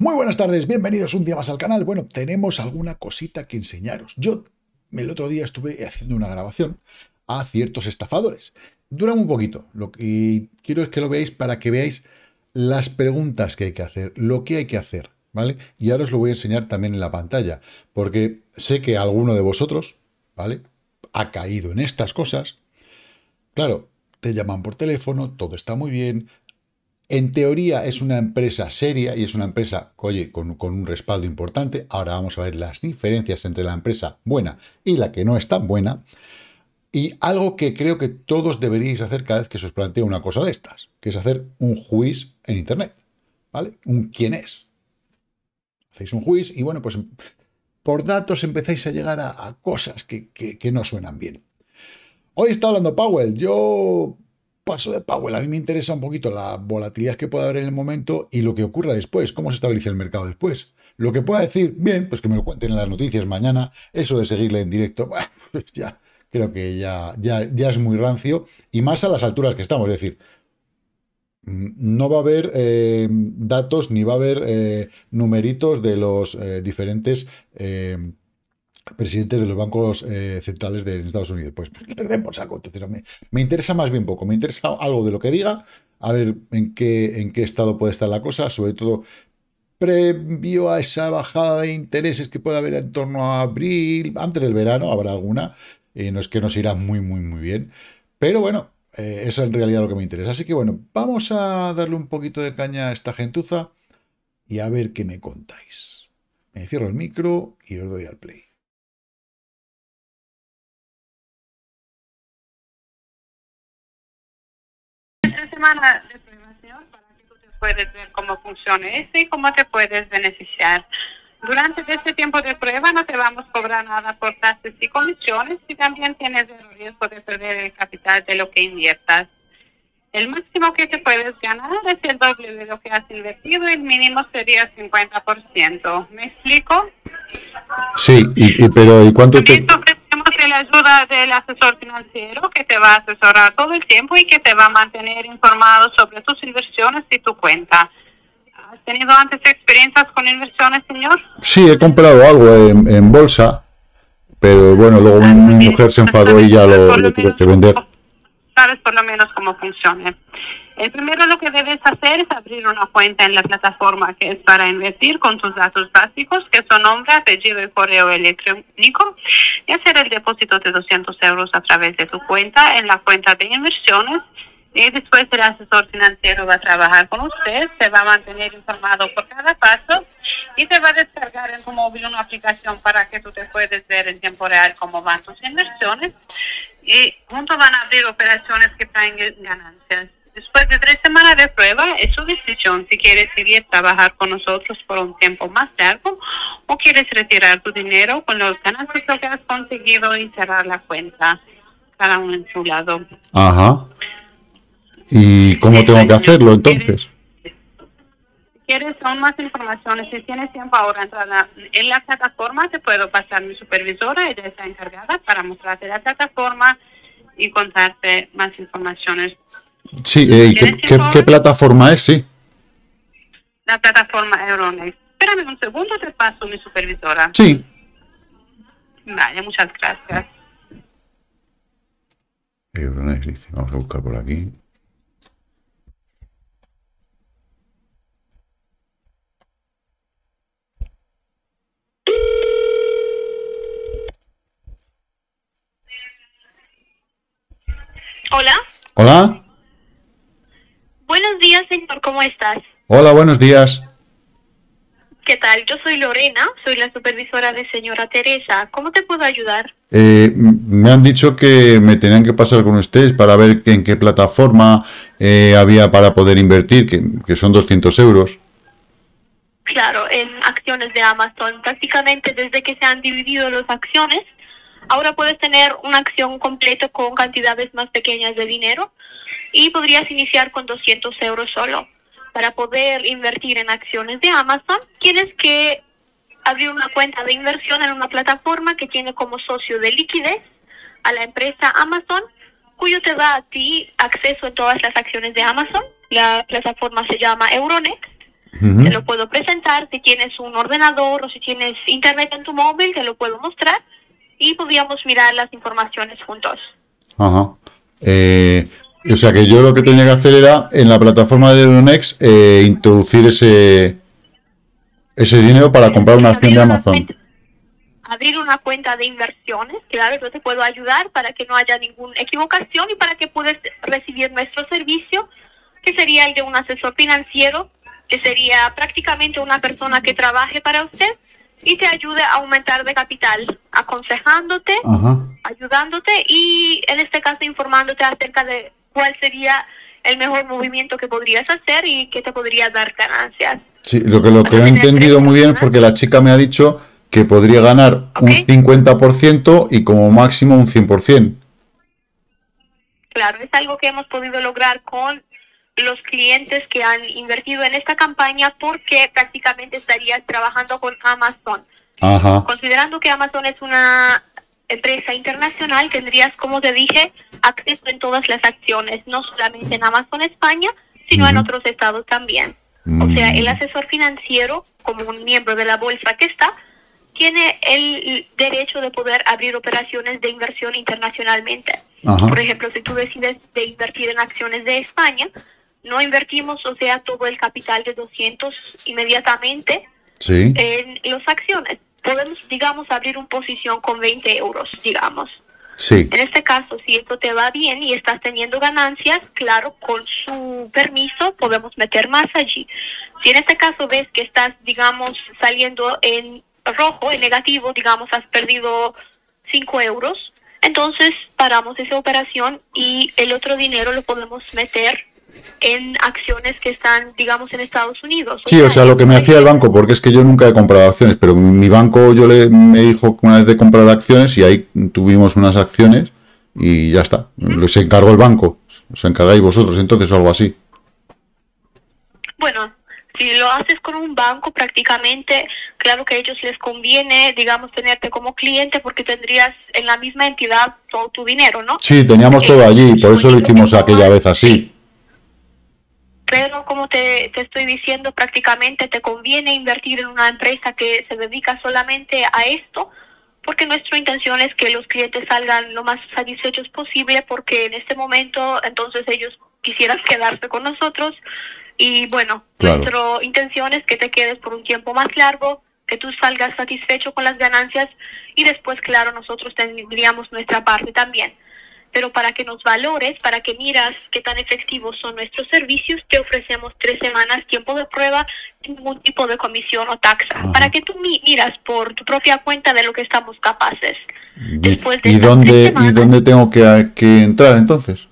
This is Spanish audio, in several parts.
Muy buenas tardes, bienvenidos un día más al canal. Bueno, tenemos alguna cosita que enseñaros. Yo el otro día estuve haciendo una grabación a ciertos estafadores. Dura un poquito, lo que quiero es que lo veáis para que veáis las preguntas que hay que hacer, lo que hay que hacer, ¿vale? Y ahora os lo voy a enseñar también en la pantalla, porque sé que alguno de vosotros, ¿vale? Ha caído en estas cosas. Claro, te llaman por teléfono, todo está muy bien, en teoría es una empresa seria y es una empresa, oye, con, un respaldo importante. Ahora vamos a ver las diferencias entre la empresa buena y la que no es tan buena. Y algo que creo que todos deberíais hacer cada vez que se os plantea una cosa de estas, que es hacer un juicio en Internet, ¿vale? Un quién es. Hacéis un juicio y bueno, pues por datos empezáis a llegar a, cosas que, que no suenan bien. Hoy está hablando Powell. Yo paso de Powell. A mí me interesa un poquito la volatilidad que pueda haber en el momento y lo que ocurra después, cómo se estabilice el mercado después. Lo que pueda decir, bien, pues que me lo cuenten en las noticias mañana. Eso de seguirle en directo, pues ya creo que ya, ya, es muy rancio. Y más a las alturas que estamos. Es decir, mm, no va a haber eh, datos ni va a haber eh, numeritos de los eh, diferentes presidente de los bancos eh, centrales de Estados Unidos. Pues, pues por me, interesa más bien poco, me interesa algo de lo que diga, a ver en qué, en qué estado puede estar la cosa, sobre todo previo a esa bajada de intereses que puede haber en torno a abril, antes del verano, habrá alguna, y eh, no es que nos irá muy, muy, muy bien. Pero bueno, eh, eso es en realidad lo que me interesa. Así que bueno, vamos a darle un poquito de caña a esta gentuza y a ver qué me contáis. Me cierro el micro y os doy al play. semana de prueba para que tú te puedas ver cómo funciona eso y cómo te puedes beneficiar. Durante este tiempo de prueba no te vamos a cobrar nada por tasas y comisiones y también tienes el riesgo de perder el capital de lo que inviertas. El máximo que te puedes ganar es el doble de lo que has invertido y el mínimo sería 50%. ¿Me explico? Sí, pero ¿y cuánto te ayuda del asesor financiero que te va a asesorar todo el tiempo y que te va a mantener informado sobre tus inversiones y tu cuenta. ¿Has tenido antes experiencias con inversiones, señor? Sí, he comprado algo en, bolsa, pero bueno, luego mi mujer se enfadó y ya lo, lo tuve que vender. Sabes por lo menos cómo funciona. El primero lo que debes hacer es abrir una cuenta en la plataforma que es para invertir con tus datos básicos, que son nombre, apellido y correo electrónico, y hacer el depósito de 200 euros a través de tu cuenta en la cuenta de inversiones y después el asesor financiero va a trabajar con usted, se va a mantener informado por cada paso y se va a descargar en tu móvil una aplicación para que tú te puedes ver en tiempo real cómo van tus inversiones y juntos van a abrir operaciones que traen ganancias. Después de tres semanas de prueba, es su decisión si quieres seguir trabajar con nosotros por un tiempo más largo o quieres retirar tu dinero con los ganancias que has conseguido y cerrar la cuenta, cada uno en su lado. Ajá. ¿Y cómo tengo que hacerlo entonces? Si quieres son más informaciones si tienes tiempo ahora, entrada en la plataforma, te puedo pasar mi supervisora, ella está encargada para mostrarte la plataforma y contarte más informaciones Sí, eh, ¿qué, plataforma es? Sí. La plataforma Euronext. Espérame un segundo, te paso mi supervisora. Sí. Vale, muchas gracias. Euronext, vamos a buscar por aquí. Hola. Hola señor, ¿cómo estás? Hola, buenos días. ¿Qué tal? Yo soy Lorena, soy la supervisora de señora Teresa. ¿Cómo te puedo ayudar? Eh, me han dicho que me tenían que pasar con ustedes para ver en qué plataforma eh, había para poder invertir, que, que son 200 euros. Claro, en acciones de Amazon. Prácticamente desde que se han dividido las acciones, ahora puedes tener una acción completa con cantidades más pequeñas de dinero y podrías iniciar con 200 euros solo. Para poder invertir en acciones de Amazon, tienes que abrir una cuenta de inversión en una plataforma que tiene como socio de liquidez a la empresa Amazon, cuyo te da a ti acceso a todas las acciones de Amazon. La plataforma se llama Euronext. Te lo puedo presentar si tienes un ordenador o si tienes internet en tu móvil, te lo puedo mostrar y podríamos mirar las informaciones juntos. Ajá. eh, o sea que yo lo que tenía que hacer era en la plataforma de Donex eh, introducir ese ese dinero para comprar una acción de Amazon. abrir una cuenta de inversiones, claro, yo te puedo ayudar para que no haya ninguna equivocación y para que puedas recibir nuestro servicio, que sería el de un asesor financiero, que sería prácticamente una persona que trabaje para usted y te ayude a aumentar de capital, aconsejándote, ayudándote y en este caso informándote acerca de cuál sería el mejor movimiento que podrías hacer y que te podría dar ganancias. Sí, lo que, lo que he entendido muy bien es porque la chica me ha dicho que podría ganar un 50% y como máximo un 100%. Claro, es algo que hemos podido lograr con los clientes que han invertido en esta campaña porque prácticamente estarías trabajando con Amazon. Ajá. Considerando que Amazon es una empresa internacional tendrías, como te dije, acceso en todas las acciones, no solamente en Amazon España, sino en otros estados también. O sea, el mm. asesor financiero, como un miembro de la bolsa que está, tiene el derecho de poder abrir operaciones de inversión internacionalmente. Por ejemplo, si tú decides de invertir en acciones de España, no invertimos, o sea, todo el capital de 200 inmediatamente en las acciones podemos, digamos, abrir una posición con 20 euros, digamos. Sí. En este caso, si esto te va bien y estás teniendo ganancias, claro, con su permiso podemos meter más allí. Si en este caso ves que estás, digamos, saliendo en rojo, en negativo, digamos, has perdido 5 euros, entonces paramos esa operación y el otro dinero lo podemos meter en acciones que están, digamos, en Estados Unidos. sí, o sea, lo que me hacía el banco, porque es que yo nunca he comprado acciones, pero mi banco yo le, me dijo una vez de comprar acciones y ahí tuvimos unas acciones y ya está. les encargó el banco, os encargáis vosotros entonces o algo así. Bueno, si lo haces con un banco prácticamente, claro que a ellos les conviene, digamos, tenerte como cliente porque tendrías en la misma entidad todo tu dinero, ¿no? Sí, teníamos todo eh, allí, por eso lo hicimos aquella vez así. Pero como te, te estoy diciendo, prácticamente te conviene invertir en una empresa que se dedica solamente a esto, porque nuestra intención es que los clientes salgan lo más satisfechos posible, porque en este momento entonces ellos quisieran quedarse con nosotros y bueno, nuestra intención es que te quedes por un tiempo más largo, que tú salgas satisfecho con las ganancias y después, claro, nosotros tendríamos nuestra parte también pero para que nos valores, para que miras qué tan efectivos son nuestros servicios, te ofrecemos tres semanas tiempo de prueba sin ningún tipo de comisión o taxa, para que tú miras por tu propia cuenta de lo que estamos capaces. Después ¿Y, dónde, ¿Y dónde tengo que, entrar entonces?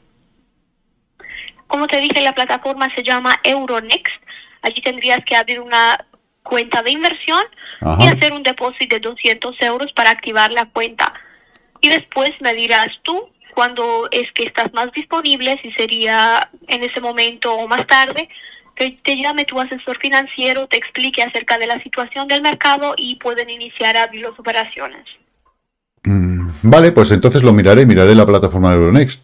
Como te dije, la plataforma se llama Euronext. Allí tendrías que abrir una cuenta de inversión y hacer un depósito de 200 euros para activar la cuenta. Y después me dirás tú cuando es que estás más disponible, si sería en ese momento o más tarde, que te llame tu asesor financiero, te explique acerca de la situación del mercado y pueden iniciar a las operaciones. Mm, vale, pues entonces lo miraré, miraré la plataforma de Euronext.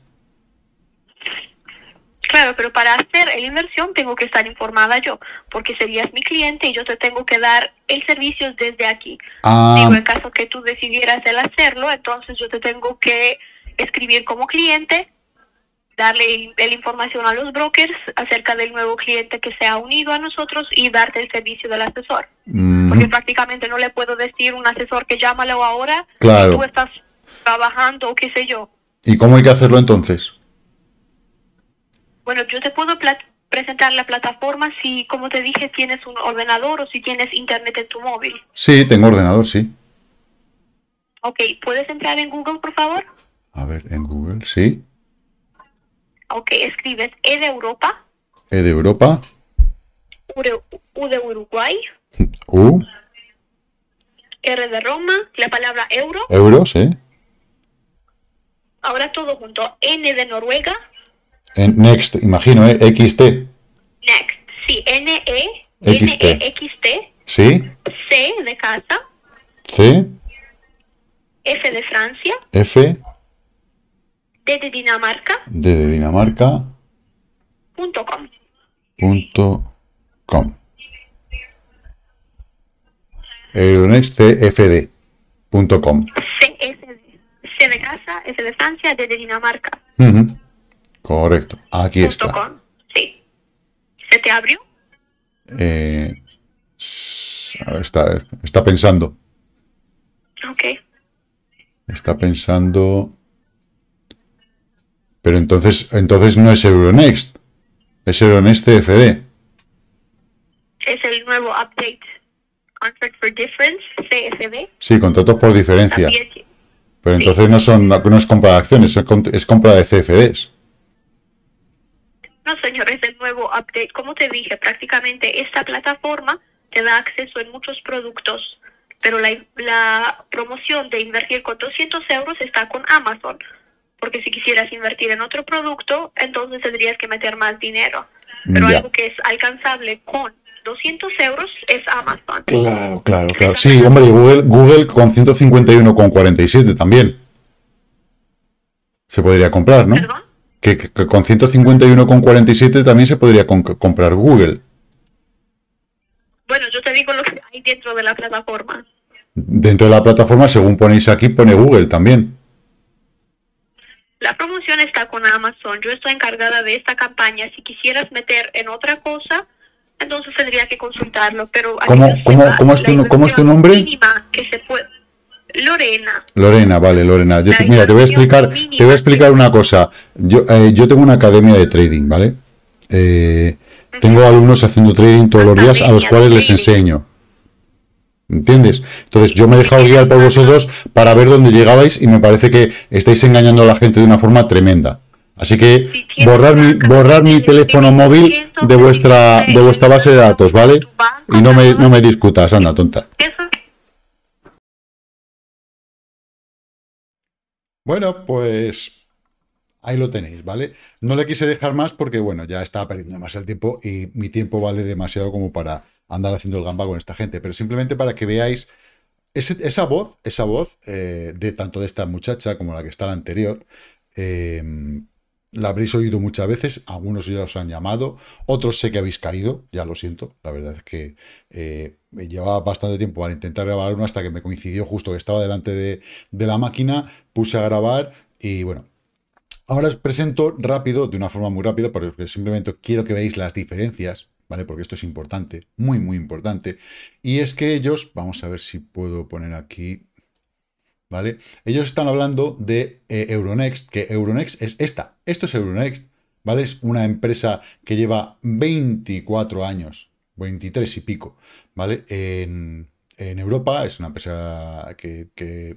Claro, pero para hacer la inversión tengo que estar informada yo, porque serías mi cliente y yo te tengo que dar el servicio desde aquí. Ah. Digo, en caso que tú decidieras el hacerlo, entonces yo te tengo que escribir como cliente, darle la información a los brokers acerca del nuevo cliente que se ha unido a nosotros y darte el servicio del asesor. Porque prácticamente no le puedo decir un asesor que llámalo ahora, claro. tú estás trabajando o qué sé yo. ¿Y cómo hay que hacerlo entonces? Bueno, yo te puedo presentar la plataforma si, como te dije, tienes un ordenador o si tienes internet en tu móvil. Sí, tengo ordenador, sí. Ok, ¿puedes entrar en Google, por favor? A ver, en Google, sí. Ok, escribes E de Europa. E de Europa. U de, Uruguay. U. R de Roma, la palabra euro. Euro, sí. Ahora todo junto. N de Noruega. En next, imagino, ¿eh? XT. Next, sí. N, E. XT. N, e, X T. Sí. C de casa. C. F de Francia. F. D de Dinamarca. D de Dinamarca. Punto com. Punto com. CFD. C de casa, S de Francia, D de Dinamarca. Correcto, aquí punto está. Sí. ¿Se te abrió? Eh, a ver, está, está pensando. Ok. Está pensando. Pero entonces, entonces no es Euronext, es Euronext CFD. Es el nuevo update Contract for Difference, CFD. Sí, contratos por diferencia. Pero entonces no son no es compra de acciones, es compra de CFDs. No, señor, el nuevo update. Como te dije, prácticamente esta plataforma te da acceso en muchos productos, pero la, la promoción de invertir con 200 euros está con Amazon porque si quisieras invertir en otro producto, entonces tendrías que meter más dinero. Pero algo que es alcanzable con 200 euros es Amazon. Claro, claro, claro. Sí, hombre, Google, Google con 151,47 con también. Se podría comprar, ¿no? ¿Perdón? Que, con 151,47 también se podría comprar Google. Bueno, yo te digo lo que hay dentro de la plataforma. Dentro de la plataforma, según ponéis aquí, pone Google también. La promoción está con Amazon. Yo estoy encargada de esta campaña. Si quisieras meter en otra cosa, entonces tendría que consultarlo. Pero ¿Cómo, es tu, nombre? Lorena. Lorena, vale, Lorena. mira, te voy a explicar, te voy a explicar una cosa. Yo, eh, yo tengo una academia de trading, ¿vale? Eh, tengo alumnos haciendo trading todos los días a los cuales les enseño. ¿Entiendes? Entonces yo me he dejado guiar por vosotros para ver dónde llegabais y me parece que estáis engañando a la gente de una forma tremenda. Así que borrar mi, mi teléfono móvil de vuestra, de vuestra base de datos, ¿vale? Y no me, no me discutas, anda, tonta. Bueno, pues ahí lo tenéis, ¿vale? No le quise dejar más porque, bueno, ya estaba perdiendo más el tiempo y mi tiempo vale demasiado como para andar haciendo el gamba con esta gente, pero simplemente para que veáis esa voz, esa voz eh, de tanto de esta muchacha como la que está la anterior, eh, la habréis oído muchas veces, algunos ya os han llamado, otros sé que habéis caído, ya lo siento, la verdad es que eh, me llevaba bastante tiempo para intentar grabar uno hasta que me coincidió justo que estaba delante de la máquina, puse a grabar y bueno, Ahora os presento rápido, de una forma muy rápida, porque simplemente quiero que veáis las diferencias ¿vale? Porque esto es importante, muy, muy importante. Y es que ellos, vamos a ver si puedo poner aquí, ¿vale? Ellos están hablando de eh, Euronext, que Euronext es esta, esto es Euronext, ¿vale? Es una empresa que lleva 24 años, 23 y pico, ¿vale? En, Europa, es una empresa que, que,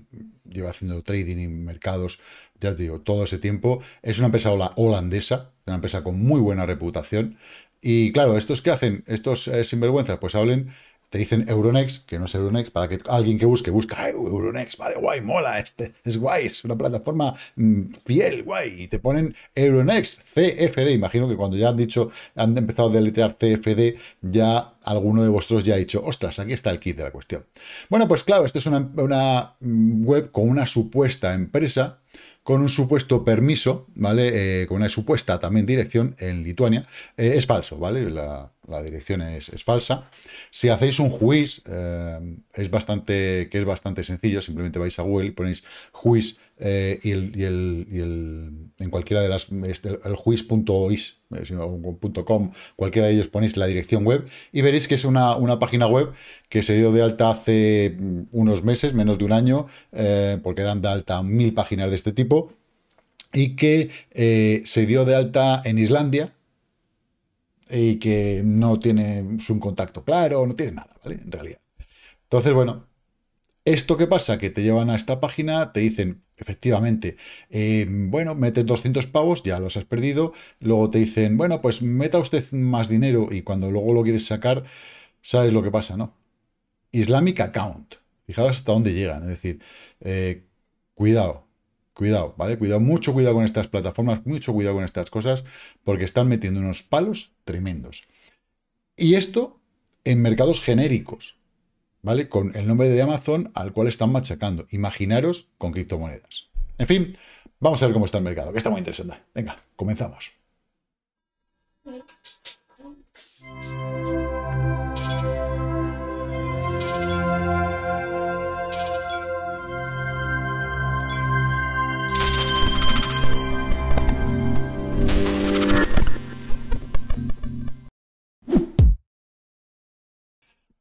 lleva haciendo trading y mercados, ya te digo, todo ese tiempo. Es una empresa holandesa, una empresa con muy buena reputación, y claro, ¿estos que hacen? Estos eh, sinvergüenzas, pues hablen, te dicen Euronext, que no es Euronext, para que alguien que busque, busca Euronext, vale, guay, mola, este, es guay, es una plataforma mm, fiel, guay, y te ponen Euronext, CFD, imagino que cuando ya han dicho, han empezado a deletrear CFD, ya alguno de vosotros ya ha dicho, ostras, aquí está el kit de la cuestión. Bueno, pues claro, esto es una mm, web con una supuesta empresa, con un supuesto permiso, ¿vale? Eh, con una supuesta también dirección en Lituania, eh, es falso, ¿vale? La, la dirección es, falsa. Si hacéis un juiz, eh, es bastante, que es bastante sencillo, simplemente vais a Google, ponéis juiz eh, y, el, y, y en cualquiera de las, este, el, el juiz.is, eh, .com, cualquiera de ellos ponéis la dirección web y veréis que es una, página web que se dio de alta hace unos meses, menos de un año, porque dan de alta mil páginas de este tipo, y que se dio de alta en Islandia, y que no tiene un contacto claro, no tiene nada, ¿vale? En realidad. Entonces, bueno, ¿esto qué pasa? Que te llevan a esta página, te dicen, efectivamente, eh, bueno, mete 200 pavos, ya los has perdido, luego te dicen, bueno, pues meta usted más dinero y cuando luego lo quieres sacar, sabes lo que pasa, ¿no? Islamic Account. Fijaros hasta dónde llegan, es decir, eh, cuidado, Cuidado, ¿vale? Cuidado, mucho cuidado con estas plataformas, mucho cuidado con estas cosas, porque están metiendo unos palos tremendos. Y esto en mercados genéricos, ¿vale? Con el nombre de Amazon al cual están machacando. Imaginaros con criptomonedas. En fin, vamos a ver cómo está el mercado, que está muy interesante. Venga, comenzamos.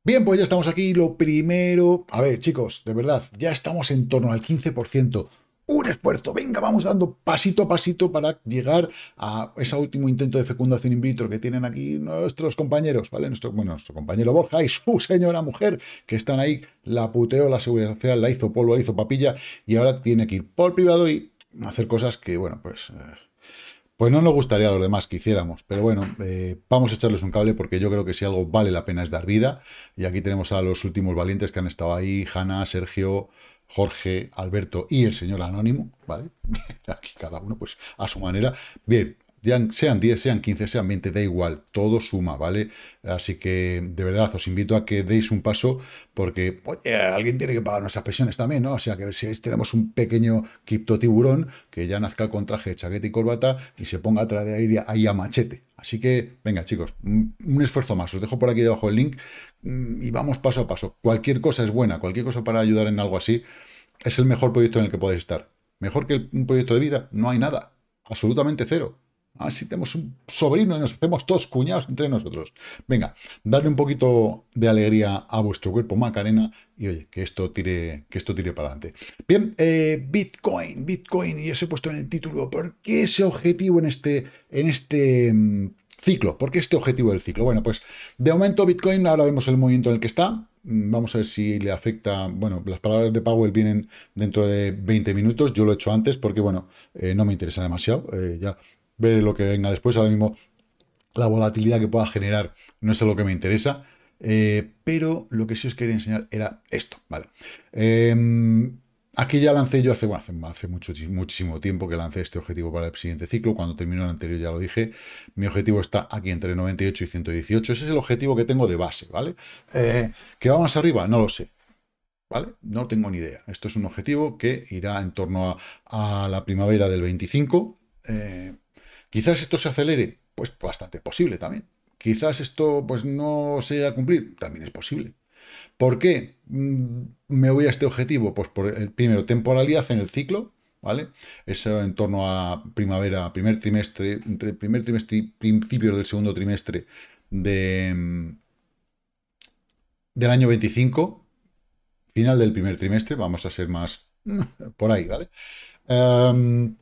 Bien, pues ya estamos aquí. Lo primero, a ver chicos, de verdad, ya estamos en torno al 15%. Un esfuerzo, venga, vamos dando pasito a pasito para llegar a ese último intento de fecundación in vitro que tienen aquí nuestros compañeros, ¿vale? Nuestro, bueno, nuestro compañero Borja y su señora mujer, que están ahí, la puteó la seguridad social, la hizo polvo, la hizo papilla, y ahora tiene que ir por privado y hacer cosas que, bueno, pues... Eh, pues no nos gustaría a los demás que hiciéramos, pero bueno, eh, vamos a echarles un cable porque yo creo que si algo vale la pena es dar vida. Y aquí tenemos a los últimos valientes que han estado ahí, Jana, Sergio, Jorge, Alberto y el señor Anónimo, ¿vale? aquí cada uno pues a su manera. Bien, sean 10, sean 15, sean 20, da igual, todo suma, ¿vale? Así que de verdad os invito a que deis un paso porque oye, alguien tiene que pagar nuestras presiones también, ¿no? O sea que si tenemos un pequeño cripto tiburón que ya nazca con traje, chaqueta y corbata y se ponga de traer ahí a machete. Así que, venga chicos, un esfuerzo más. Os dejo por aquí debajo el link mm, y vamos paso a paso. Cualquier cosa es buena, cualquier cosa para ayudar en algo así es el mejor proyecto en el que podéis estar. Mejor que un proyecto de vida, no hay nada. Absolutamente cero. A si tenemos un sobrino y nos hacemos todos cuñados entre nosotros. Venga, darle un poquito de alegría a vuestro cuerpo Macarena y oye, que esto tire, que esto tire para adelante. Bien, eh, Bitcoin, Bitcoin, y os he puesto en el título, ¿por qué ese objetivo en este, en este mm, ciclo? ¿Por qué este objetivo del ciclo? Bueno, pues de momento Bitcoin, ahora vemos el movimiento en el que está, mm, Vamos a ver si le afecta. Bueno, las palabras de Powell vienen dentro de 20 minutos. Yo lo he hecho antes porque, bueno, eh, no me interesa demasiado. Eh, ya ver lo que venga después. Ahora mismo la volatilidad que pueda generar no es lo que me interesa. Eh, pero lo que sí os quería enseñar era esto, ¿vale? Em, aquí ya lancé yo hace, hace, mucho, muchísimo tiempo que lancé este objetivo para el siguiente ciclo. Cuando terminó el anterior ya lo dije. Mi objetivo está aquí entre 98 y 118. Ese es el objetivo que tengo de base, ¿vale? Eh, ¿Que va más arriba? No lo sé. ¿Vale? No tengo ni idea. Esto es un objetivo que irá en torno a, la primavera del 25. Quizás esto se acelere, pues bastante posible también. Quizás esto pues no se llegue a cumplir, también es posible. ¿Por qué mm, me voy a este objetivo? Pues por el primero, temporalidad en el ciclo, ¿vale? Eso en torno a primavera, primer trimestre, entre primer trimestre y principios del segundo trimestre de, mm, del año 25, final del primer trimestre, vamos a ser más por ahí, ¿vale? Em,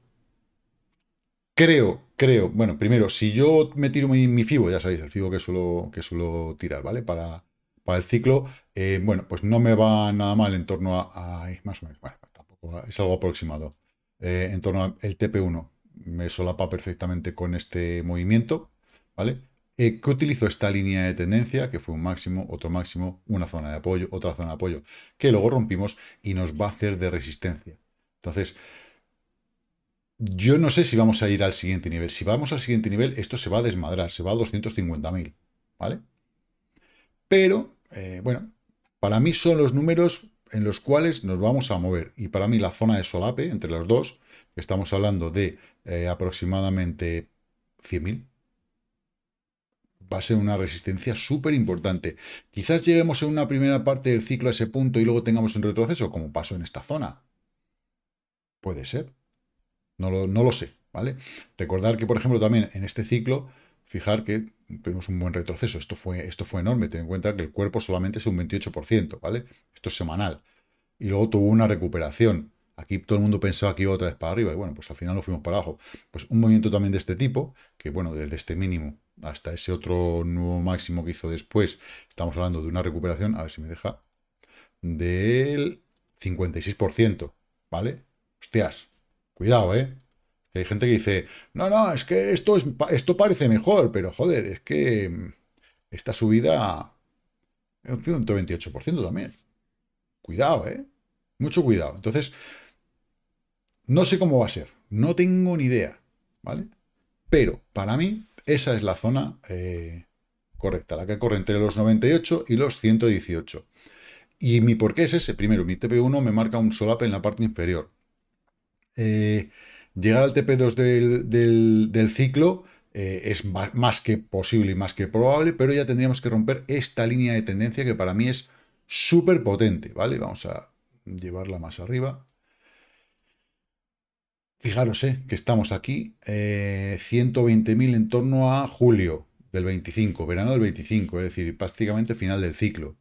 Creo, creo, bueno, primero, si yo me tiro mi, FIBO, ya sabéis, el FIBO que suelo, que suelo tirar, ¿vale? Para, para el ciclo, eh, bueno, pues no me va nada mal en torno a, más o menos, bueno, tampoco es algo aproximado, eh, en torno al TP1, me solapa perfectamente con este movimiento, ¿vale? Eh, que utilizo esta línea de tendencia, que fue un máximo, otro máximo, una zona de apoyo, otra zona de apoyo, que luego rompimos y nos va a hacer de resistencia. Entonces, yo no sé si vamos a ir al siguiente nivel. Si vamos al siguiente nivel, esto se va a desmadrar, se va a 250.000, ¿vale? Pero, eh, bueno, para mí son los números en los cuales nos vamos a mover. Y para mí la zona de solape entre los dos, estamos hablando de eh, aproximadamente 100.000, va a ser una resistencia súper importante. Quizás lleguemos en una primera parte del ciclo a ese punto y luego tengamos un retroceso, como pasó en esta zona. Puede ser. No lo, sé, ¿vale? Recordar que, por ejemplo, también en este ciclo, fijar que tuvimos un buen retroceso. Esto fue, esto fue enorme. Ten en cuenta que el cuerpo solamente es un 28%, ¿vale? Esto es semanal. Y luego tuvo una recuperación. Aquí todo el mundo pensaba que iba otra vez para arriba y bueno, pues al final lo fuimos para abajo. Pues un movimiento también de este tipo, que bueno, desde este mínimo hasta ese otro nuevo máximo que hizo después, estamos hablando de una recuperación, a ver si me deja, del 56%, ¿vale? Hostias, Cuidado, ¿eh? Hay gente que dice, no, no, es que esto, es, esto parece mejor, pero joder, es que mm, esta subida es un 128% también. Cuidado, ¿eh? Mucho cuidado. Entonces, no sé cómo va a ser, no tengo ni idea, ¿vale? Pero para mí, esa es la zona eh, correcta, la que corre entre los 98 y los 118. Y mi porqué es ese. Primero, mi TP1 me marca un solap en la parte inferior. Eh, llegar al TP2 del, ciclo eh, es más que posible y más que probable, pero ya tendríamos que romper esta línea de tendencia que para mí es súper potente, ¿vale? Vamos a llevarla más arriba. Fijaros, eh, que estamos aquí, 120.000 eh, en torno a julio del 25, verano del 25, es decir, prácticamente final del ciclo.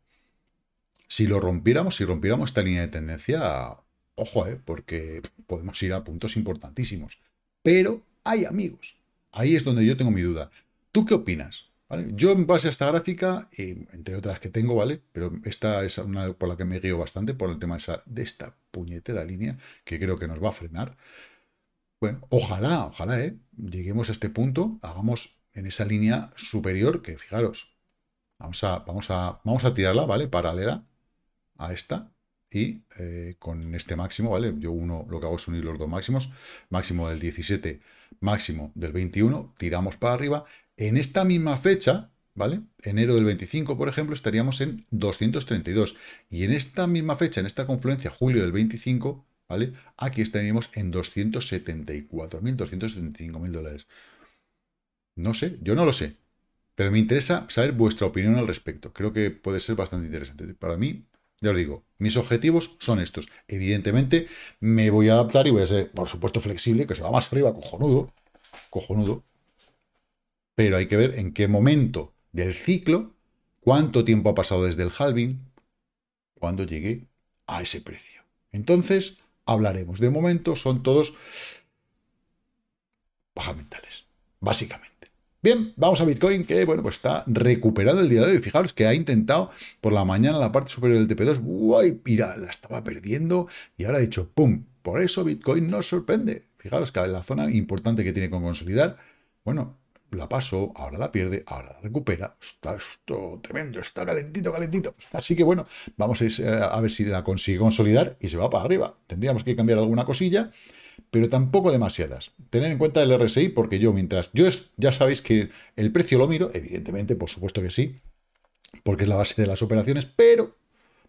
Si lo rompiéramos, si rompiéramos esta línea de tendencia, Ojo, eh, porque podemos ir a puntos importantísimos. Pero hay amigos. Ahí es donde yo tengo mi duda. ¿Tú qué opinas? Yo en base a esta gráfica, y entre otras que tengo, ¿vale? Pero esta es una por la que me guío bastante, por el tema de, de esta puñetera línea, que creo que nos va a frenar. Bueno, ojalá, ojalá, ¿eh? Lleguemos a este punto, hagamos en esa línea superior, que fijaros, vamos a, vamos a, vamos a tirarla, ¿vale? Paralela a esta, y eh, con este máximo, ¿vale? Yo uno lo que hago es unir los dos máximos, máximo del 17, máximo del 21, tiramos para arriba. En esta misma fecha, ¿vale? Enero del 25, por ejemplo, estaríamos en 232. Y en esta misma fecha, en esta confluencia, julio del 25, ¿vale? Aquí estaríamos en 274.000, 275.000 dólares. No sé, yo no lo sé. Pero me interesa saber vuestra opinión al respecto. Creo que puede ser bastante interesante. Para mí, ya os digo, mis objetivos son estos. Evidentemente, me voy a adaptar y voy a ser, por supuesto, flexible, que se va más arriba, cojonudo, cojonudo. Pero hay que ver en qué momento del ciclo, cuánto tiempo ha pasado desde el halving, cuando llegué a ese precio. Entonces, hablaremos. De momento, son todos bajamentales, básicamente. Bien, vamos a Bitcoin, que bueno, pues está recuperado el día de hoy. Fijaros que ha intentado por la mañana la parte superior del TP2, guay, mira, la estaba perdiendo y ahora ha hecho pum. Por eso Bitcoin nos sorprende. Fijaros que la zona importante que tiene con consolidar, bueno, la pasó, ahora la pierde, ahora la recupera. Está esto tremendo, está calentito, calentito. Así que bueno, vamos a ver si la consigue consolidar y se va para arriba. Tendríamos que cambiar alguna cosilla pero tampoco demasiadas. Tener en cuenta el RSI, porque yo mientras, yo es, ya sabéis que el precio lo miro, evidentemente, por supuesto que sí, porque es la base de las operaciones, pero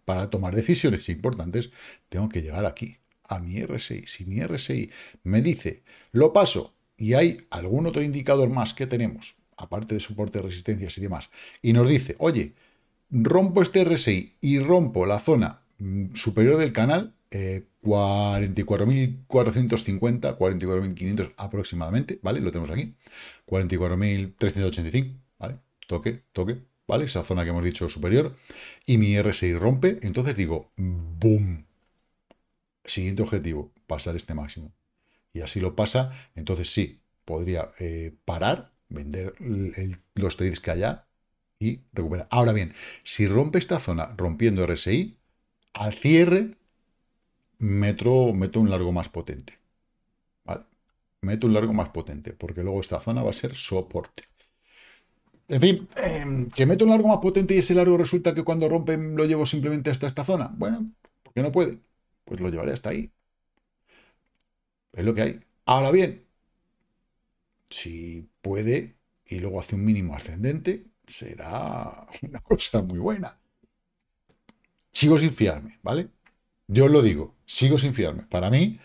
para tomar decisiones importantes tengo que llegar aquí, a mi RSI. Si mi RSI me dice, lo paso, y hay algún otro indicador más que tenemos, aparte de soporte, resistencias y demás, y nos dice, oye, rompo este RSI y rompo la zona mm, superior del canal, 44.450, eh, 44.500 aproximadamente, ¿vale? Lo tenemos aquí. 44.385, ¿vale? Toque, toque, ¿vale? Esa zona que hemos dicho superior. Y mi RSI rompe, entonces digo, ¡boom! Siguiente objetivo, pasar este máximo. Y así lo pasa, entonces sí, podría eh, parar, vender los trades que haya y recuperar. Ahora bien, si rompe esta zona rompiendo RSI, al cierre meto, meto un largo más potente. ¿Vale? Meto un largo más potente, porque luego esta zona va a ser soporte. En fin, em, que meto un largo más potente y ese largo resulta que cuando rompen lo llevo simplemente hasta esta zona. Bueno, porque no puede. Pues lo llevaré hasta ahí. Es lo que hay. Ahora bien, si puede y luego hace un mínimo ascendente, será una cosa muy buena. Sigo sin fiarme, ¿vale? Yo os lo digo, sigo sin fiarme. Para mí,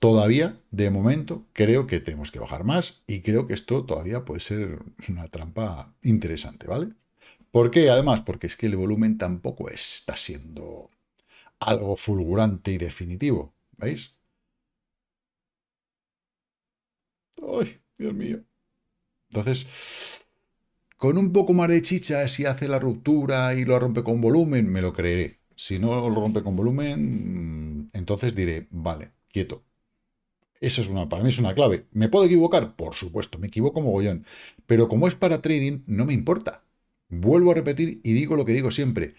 todavía, de momento, creo que tenemos que bajar más y creo que esto todavía puede ser una trampa interesante, ¿vale? ¿Por qué? Además, porque es que el volumen tampoco está siendo algo fulgurante y definitivo, ¿veis? ¡Ay, Dios mío! Entonces, con un poco más de chicha, si hace la ruptura y lo rompe con volumen, me lo creeré. Si no lo rompe con volumen, mm, entonces diré, vale, quieto. Esa es una, para mí es una clave. ¿Me puedo equivocar? Por supuesto, me equivoco mogollón. Pero como es para trading, no me importa. Vuelvo a repetir y digo lo que digo siempre.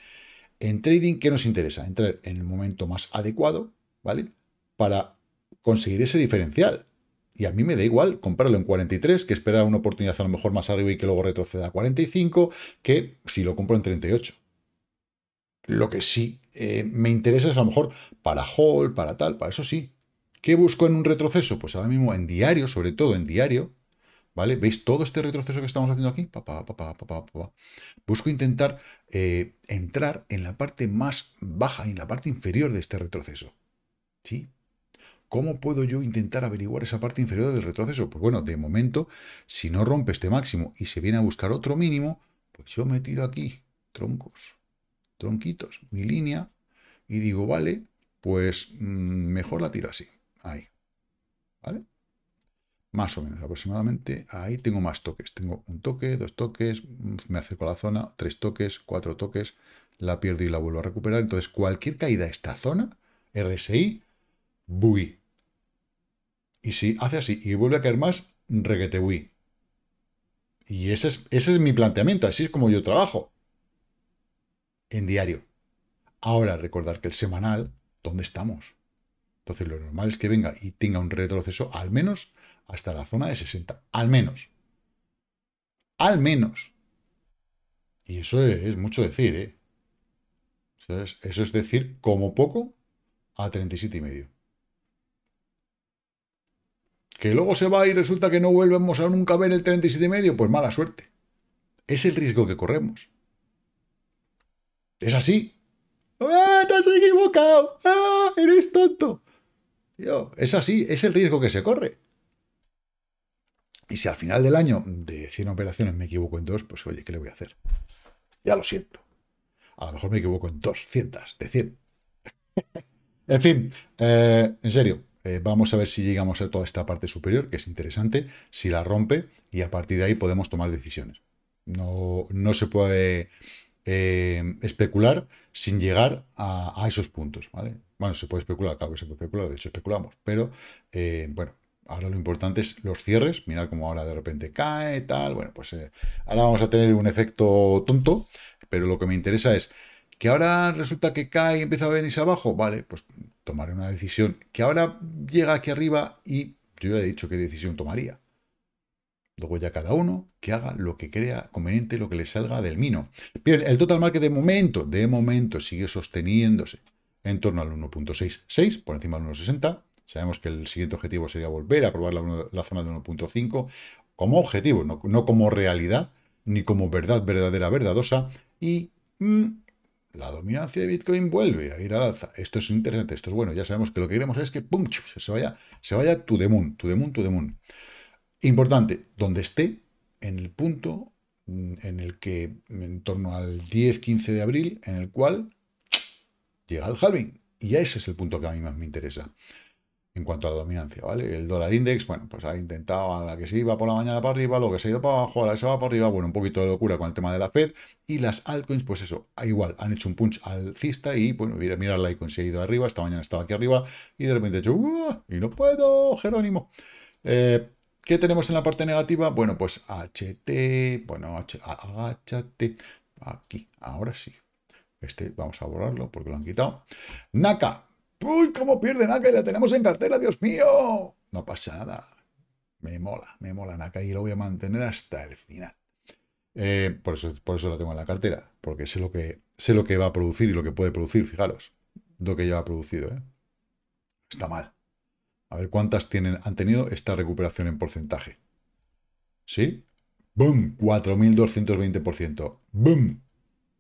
En trading, ¿qué nos interesa? Entrar en el momento más adecuado, ¿vale? Para conseguir ese diferencial. Y a mí me da igual comprarlo en 43, que esperar una oportunidad a lo mejor más arriba y que luego retroceda a 45, que si lo compro en 38. Lo que sí eh, me interesa es a lo mejor para Hall, para tal, para eso sí. ¿Qué busco en un retroceso? Pues ahora mismo en diario, sobre todo en diario, ¿vale? ¿Veis todo este retroceso que estamos haciendo aquí? busco intentar eh, entrar en la parte más baja, en la parte inferior de este retroceso. ¿Sí? ¿Cómo puedo yo intentar averiguar esa parte inferior del retroceso? Pues bueno, de momento, si no rompe este máximo y se viene a buscar otro mínimo, pues yo metido aquí, troncos tronquitos, mi línea, y digo, vale, pues mm, mejor la tiro así, ahí, ¿vale? Más o menos, aproximadamente, ahí tengo más toques, tengo un toque, dos toques, mm, me acerco a la zona, tres toques, cuatro toques, la pierdo y la vuelvo a recuperar, entonces cualquier caída a esta zona, RSI, bui. Y si hace así y vuelve a caer más, reguete bui. Y ese ese es mi planteamiento, así es como yo trabajo en diario. Ahora recordar que el semanal, ¿dónde estamos? Entonces lo normal es que venga y tenga un retroceso al menos hasta la zona de 60. Al menos. Al menos. Y eso es, mucho decir, ¿eh? Eso es, decir, como poco, a 37 y medio. Que luego se va y resulta que no volvemos a nunca ver el 37 y medio, pues mala suerte. Es el riesgo que corremos. Es así. ¡Ah, te has equivocado! ¡Ah, eres tonto! Yo es así, es el riesgo que se corre. Y si al final del año de 100 operaciones me equivoco en dos, pues oye, ¿qué le voy a hacer? Ya lo siento. A lo mejor me equivoco en 200 de 100. en fin, eh, en serio, eh, vamos a ver si llegamos a toda esta parte superior, que es interesante, si la rompe y a partir de ahí podemos tomar decisiones. No, no se puede eh, especular sin llegar a, esos puntos, ¿vale? Bueno, se puede especular, claro que se puede especular, de hecho especulamos, pero eh, bueno, ahora lo importante es los cierres, mirar cómo ahora de repente cae, tal, bueno, pues eh, ahora vamos a tener un efecto tonto, pero lo que me interesa es que ahora resulta que cae y empieza a venirse abajo, vale, pues tomaré una decisión, que ahora llega aquí arriba y yo ya he dicho qué decisión tomaría, Luego ya cada uno que haga lo que crea conveniente, lo que le salga del mino. Bien, el total market de momento, de momento sigue sosteniéndose en torno al 1.66, por encima del 1.60. Sabemos que el siguiente objetivo sería volver a probar la, zona de 1.5 como objetivo, no, como realidad, ni como verdad verdadera, verdadosa. Y mm, la dominancia de Bitcoin vuelve a ir al alza. Esto es interesante, esto es bueno. Ya sabemos que lo que queremos es que pum, se vaya, se vaya to the moon, to the moon, to the moon. Importante, donde esté, en el punto mm, en el que, en torno al 10-15 de abril, en el cual llega el halving. Y ese es el punto que a mí más me interesa en cuanto a la dominancia, ¿vale? El dólar index, bueno, pues ha intentado a la que se iba por la mañana para arriba, lo que se ha ido para abajo, a la que se va para arriba, bueno, un poquito de locura con el tema de la Fed, y las altcoins, pues eso, ah, igual, han hecho un punch alcista y, bueno, mira, mira la icon, se ha ido arriba, esta mañana estaba aquí arriba, y de repente he hecho, y no puedo, Jerónimo. Eh, ¿Qué tenemos en la parte negativa? Bueno, pues HT, bueno, HT, aquí, ahora sí. Este vamos a borrarlo porque lo han quitado. Naka, uy, cómo pierde Naka y la tenemos en cartera, Dios mío. No pasa nada, me mola, me mola Naka y lo voy a mantener hasta el final. Eh, por, eso, por eso tengo en la cartera, porque sé lo, que, sé lo que va a producir y lo que puede producir, fijaros, lo que ya ha producido. ¿eh? Está mal. A ver cuántas tienen, han tenido esta recuperación en porcentaje. ¿Sí? ¡Bum! 4.220%. ¡Bum!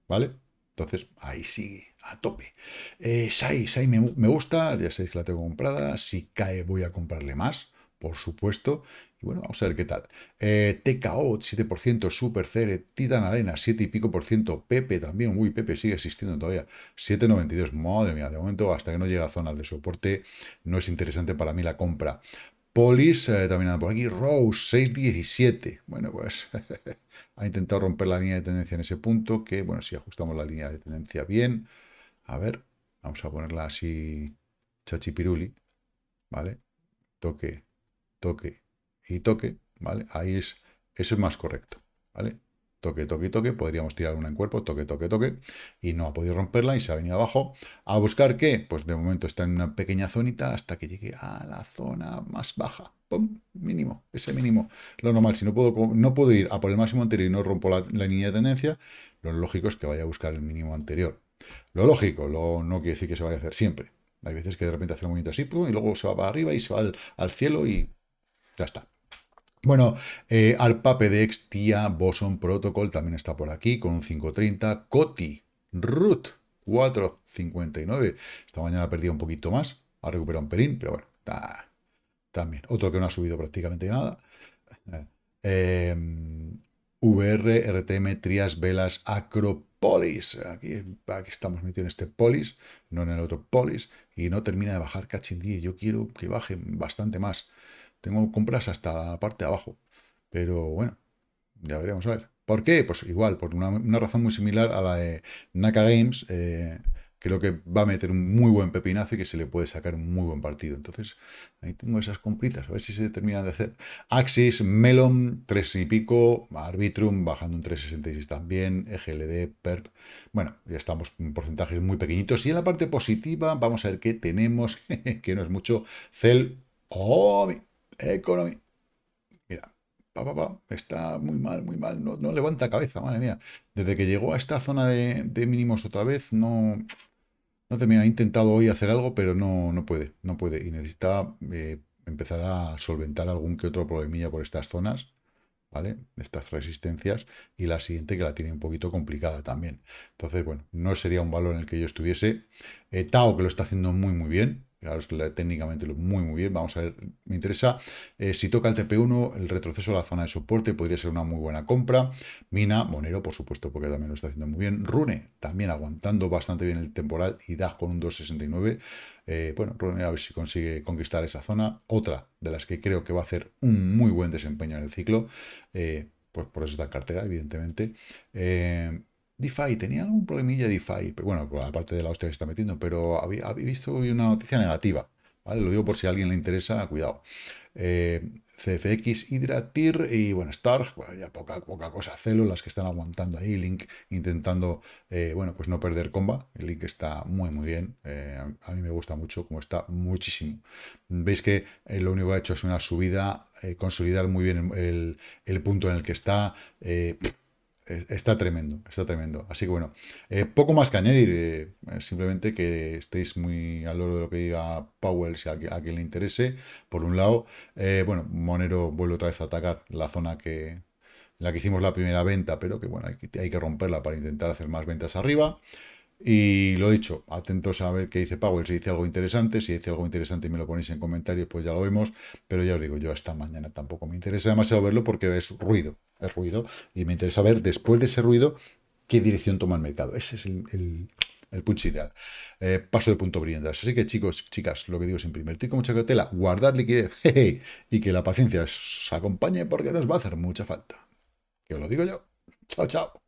¿Vale? Entonces, ahí sigue, a tope. Eh, Sai, Sai me, me gusta, ya sabéis que la tengo comprada. Si cae voy a comprarle más, por supuesto. Y bueno, vamos a ver qué tal. TKO, 7%, Cere, Titan Arena, 7 y pico por ciento, Pepe también, uy, Pepe sigue existiendo todavía, 7,92, madre mía, de momento hasta que no llega a zonas de soporte no es interesante para mí la compra. Polis, eh, también por aquí, Rose, 6.17. Bueno, pues ha intentado romper la línea de tendencia en ese punto, que bueno, si ajustamos la línea de tendencia bien, a ver, vamos a ponerla así, chachipiruli, ¿vale? Toque, toque, y toque, ¿vale? Ahí es, eso es más correcto, ¿vale? Toque, toque, toque, podríamos tirar una en cuerpo, toque, toque, toque, y no ha podido romperla y se ha venido abajo a buscar qué, pues de momento está en una pequeña zonita hasta que llegue a la zona más baja, ¡pum! Mínimo, ese mínimo, lo normal, si no puedo, no puedo ir a por el máximo anterior y no rompo la, línea de tendencia, lo lógico es que vaya a buscar el mínimo anterior, lo lógico, lo, no quiere decir que se vaya a hacer siempre, hay veces que de repente hace un movimiento así, y luego se va para arriba y se va al cielo y ya está. Bueno, eh, Alpapedex, TIA, Boson Protocol también está por aquí con un 530. Coti, Root, 459. Esta mañana ha perdido un poquito más. Ha recuperado un pelín, pero bueno, también. Otro que no ha subido prácticamente nada. Em, VR, RTM, Trias, Velas, Acropolis. Aquí, aquí estamos metidos en este polis, no en el otro polis. Y no termina de bajar cachindí. Yo quiero que baje bastante más. Tengo compras hasta la parte de abajo. Pero bueno, ya veremos a ver. ¿Por qué? Pues igual, por una, razón muy similar a la de Naka Games. Eh, creo que va a meter un muy buen pepinazo y que se le puede sacar un muy buen partido. Entonces, ahí tengo esas compritas, a ver si se terminan de hacer. Axis, Melon, 3 y pico, Arbitrum, bajando un 3,66 también, EGLD, PERP. Bueno, ya estamos en porcentajes muy pequeñitos. Y en la parte positiva, vamos a ver qué tenemos, que no es mucho, Cel, oh, Economía, Mira, está muy mal, muy mal. No, levanta cabeza, madre mía. Desde que llegó a esta zona de, mínimos otra vez, no, no termina. Ha intentado hoy hacer algo, pero no, no puede, no puede. Y necesita eh, empezar a solventar algún que otro problemilla por estas zonas. ¿vale? Estas resistencias y la siguiente que la tiene un poquito complicada también. Entonces, bueno, no sería un valor en el que yo estuviese. Eh, Tao, que lo está haciendo muy, muy bien. Fijaros técnicamente muy muy bien, vamos a ver, me interesa eh, si toca el TP1, el retroceso a la zona de soporte podría ser una muy buena compra, Mina, Monero por supuesto porque también lo está haciendo muy bien, Rune también aguantando bastante bien el temporal y da con un 269, eh, bueno, Rune a ver si consigue conquistar esa zona, otra de las que creo que va a hacer un muy buen desempeño en el ciclo, eh, pues por eso está en cartera evidentemente, DeFi, tenía algún problemilla DeFi, pero bueno, aparte de la hostia que está metiendo, pero había, visto una noticia negativa, ¿vale? Lo digo por si a alguien le interesa, cuidado. Eh, CFX, Hydra, y bueno, Starg, ya poca, poca cosa, Celo, las que están aguantando ahí, Link intentando, eh, bueno, pues no perder comba, el Link está muy muy bien, eh, a mí me gusta mucho como está, muchísimo. Veis que lo único que ha hecho es una subida, consolidar muy bien el, punto en el que está, está tremendo, está tremendo. Así que bueno, eh, poco más que añadir, eh, eh, simplemente que estéis muy al oro de lo que diga Powell, si a, quien le interese. Por un lado, bueno, Monero vuelve otra vez a atacar la zona que la que hicimos la primera venta, pero que bueno, hay que, romperla para intentar hacer más ventas arriba. Y lo dicho, atentos a ver qué dice Powell, si dice algo interesante, si dice algo interesante y me lo ponéis en comentarios, pues ya lo vemos, pero ya os digo, yo esta mañana tampoco me interesa demasiado verlo porque es ruido, el ruido, y me interesa ver después de ese ruido qué dirección toma el mercado. Ese es el, el, ideal. Eh, paso de punto brindas. Así que chicos, chicas, lo que digo es primer con mucha cautela, guardad liquidez y que la paciencia os acompañe porque nos va a hacer mucha falta. Que os lo digo yo. Chao, chao.